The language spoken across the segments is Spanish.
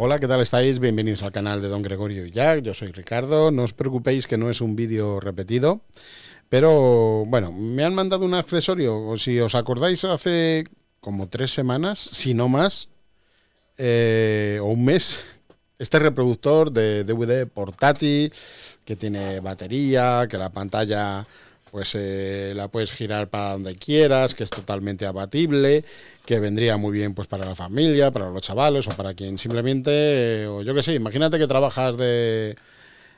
Hola, ¿qué tal estáis? Bienvenidos al canal de Don Gregorio y Jack. Yo soy Ricardo. No os preocupéis que no es un vídeo repetido. Pero bueno, me han mandado un accesorio. Si os acordáis, hace como tres semanas, si no más, eh, o un mes, este reproductor de DVD portátil que tiene batería, que la pantalla pues eh, la puedes girar para donde quieras, que es totalmente abatible, que vendría muy bien pues para la familia, para los chavales o para quien simplemente, eh, o yo qué sé, imagínate que trabajas de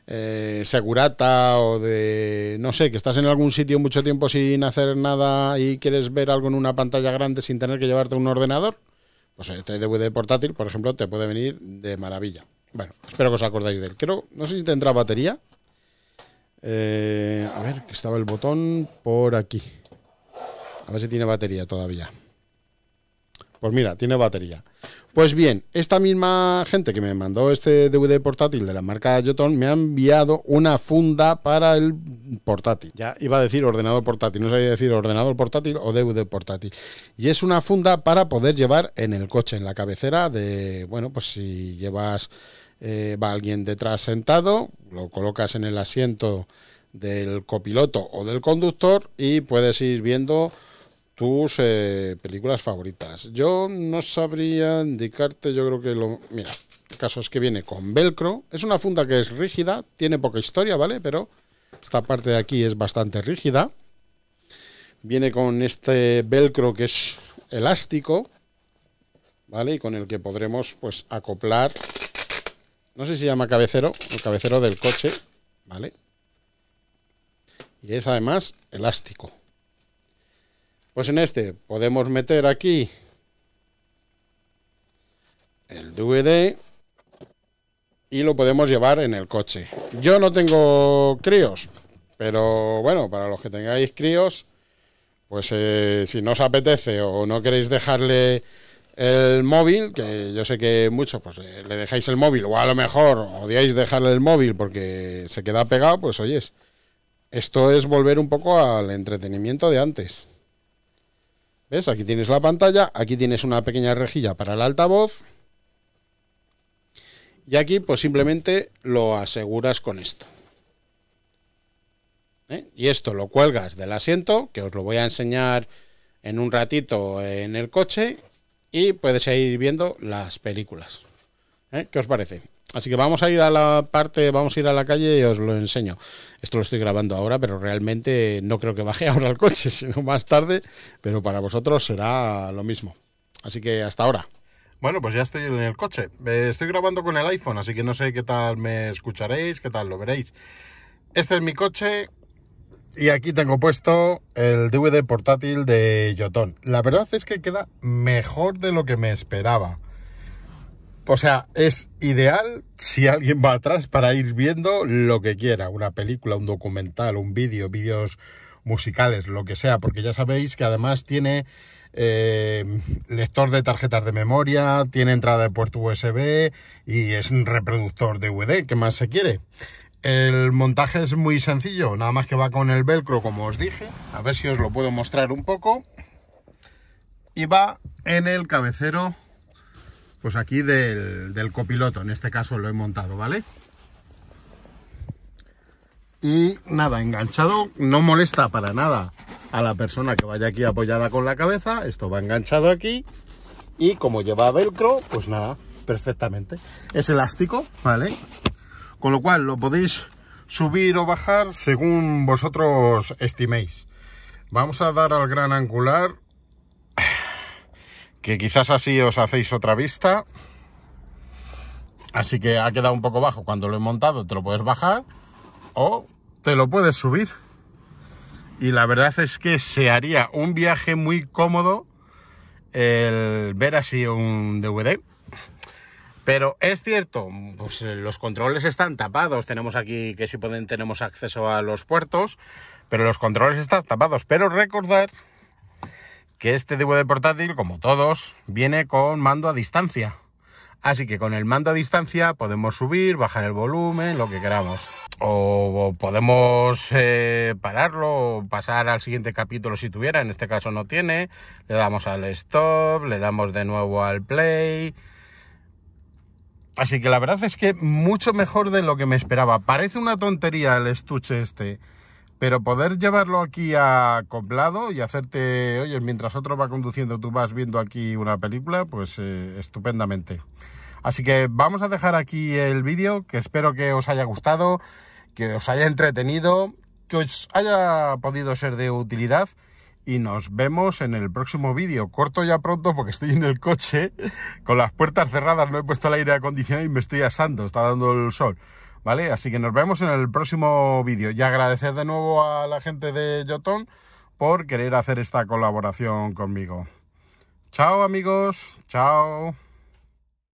eh, segurata o de, no sé, que estás en algún sitio mucho tiempo sin hacer nada y quieres ver algo en una pantalla grande sin tener que llevarte un ordenador, pues este DVD portátil, por ejemplo, te puede venir de maravilla. Bueno, espero que os acordáis de él. Creo, no sé si tendrá batería. Eh, a ver, que estaba el botón por aquí. A ver si tiene batería todavía. Pues mira, tiene batería. Pues bien, esta misma gente que me mandó este DVD portátil de la marca Jotun, me ha enviado una funda para el portátil. Ya iba a decir ordenador portátil, no sabía decir ordenador portátil o DVD portátil. Y es una funda para poder llevar en el coche, en la cabecera de, bueno, pues si llevas eh, va alguien detrás sentado, lo colocas en el asiento del copiloto o del conductor y puedes ir viendo tus eh, películas favoritas. Yo no sabría indicarte, yo creo que lo... Mira, el caso es que viene con velcro, es una funda que es rígida, tiene poca historia, ¿vale? Pero esta parte de aquí es bastante rígida. Viene con este velcro que es elástico, ¿vale? Y con el que podremos pues acoplar no sé si se llama cabecero, el cabecero del coche, ¿vale? Y es además elástico. Pues en este podemos meter aquí el DVD y lo podemos llevar en el coche. Yo no tengo críos, pero bueno, para los que tengáis críos, pues eh, si no os apetece o no queréis dejarle el móvil, que yo sé que muchos pues eh, le dejáis el móvil, o a lo mejor odiáis dejarle el móvil porque se queda pegado, pues oyes, esto es volver un poco al entretenimiento de antes. ¿Ves? Aquí tienes la pantalla, aquí tienes una pequeña rejilla para el altavoz. Y aquí pues simplemente lo aseguras con esto. ¿Eh? Y esto lo cuelgas del asiento, que os lo voy a enseñar en un ratito en el coche y puedes ir viendo las películas. ¿eh? ¿Qué os parece? Así que vamos a ir a la parte, vamos a ir a la calle y os lo enseño. Esto lo estoy grabando ahora, pero realmente no creo que baje ahora al coche, sino más tarde, pero para vosotros será lo mismo. Así que hasta ahora. Bueno, pues ya estoy en el coche. Eh, estoy grabando con el iPhone, así que no sé qué tal me escucharéis, qué tal lo veréis. Este es mi coche, y aquí tengo puesto el DVD portátil de Yotón. La verdad es que queda mejor de lo que me esperaba. O sea, es ideal si alguien va atrás para ir viendo lo que quiera, una película, un documental, un vídeo, vídeos musicales, lo que sea, porque ya sabéis que además tiene eh, lector de tarjetas de memoria, tiene entrada de puerto USB y es un reproductor DVD, ¿qué más se quiere? El montaje es muy sencillo, nada más que va con el velcro como os dije. A ver si os lo puedo mostrar un poco. Y va en el cabecero, pues aquí del, copiloto. En este caso lo he montado, ¿vale? Y nada, enganchado, no molesta para nada a la persona que vaya aquí apoyada con la cabeza. Esto va enganchado aquí. Y como lleva velcro, pues nada, perfectamente. Es elástico, ¿vale? con lo cual lo podéis subir o bajar según vosotros estiméis. Vamos a dar al gran angular, que quizás así os hacéis otra vista. Así que ha quedado un poco bajo. Cuando lo he montado te lo puedes bajar o te lo puedes subir. Y la verdad es que se haría un viaje muy cómodo el ver así un DVD. Pero es cierto, pues, eh, los controles están tapados. Tenemos aquí que si pueden tenemos acceso a los puertos, pero los controles están tapados. Pero recordar que este tipo de portátil, como todos, viene con mando a distancia. Así que con el mando a distancia podemos subir, bajar el volumen, lo que queramos. O podemos eh, pararlo, pasar al siguiente capítulo si tuviera, en este caso no tiene. Le damos al stop, le damos de nuevo al play. Así que la verdad es que mucho mejor de lo que me esperaba. Parece una tontería el estuche este, pero poder llevarlo aquí acoplado y hacerte, oye, mientras otro va conduciendo, tú vas viendo aquí una película, pues eh, estupendamente. Así que vamos a dejar aquí el vídeo, que espero que os haya gustado, que os haya entretenido, que os haya podido ser de utilidad y nos vemos en el próximo vídeo. Corto ya pronto porque estoy en el coche con las puertas cerradas, no he puesto el aire acondicionado y me estoy asando, está dando el sol. ¿Vale? Así que nos vemos en el próximo vídeo. Y agradecer de nuevo a la gente de Jotón por querer hacer esta colaboración conmigo. Chao amigos, chao.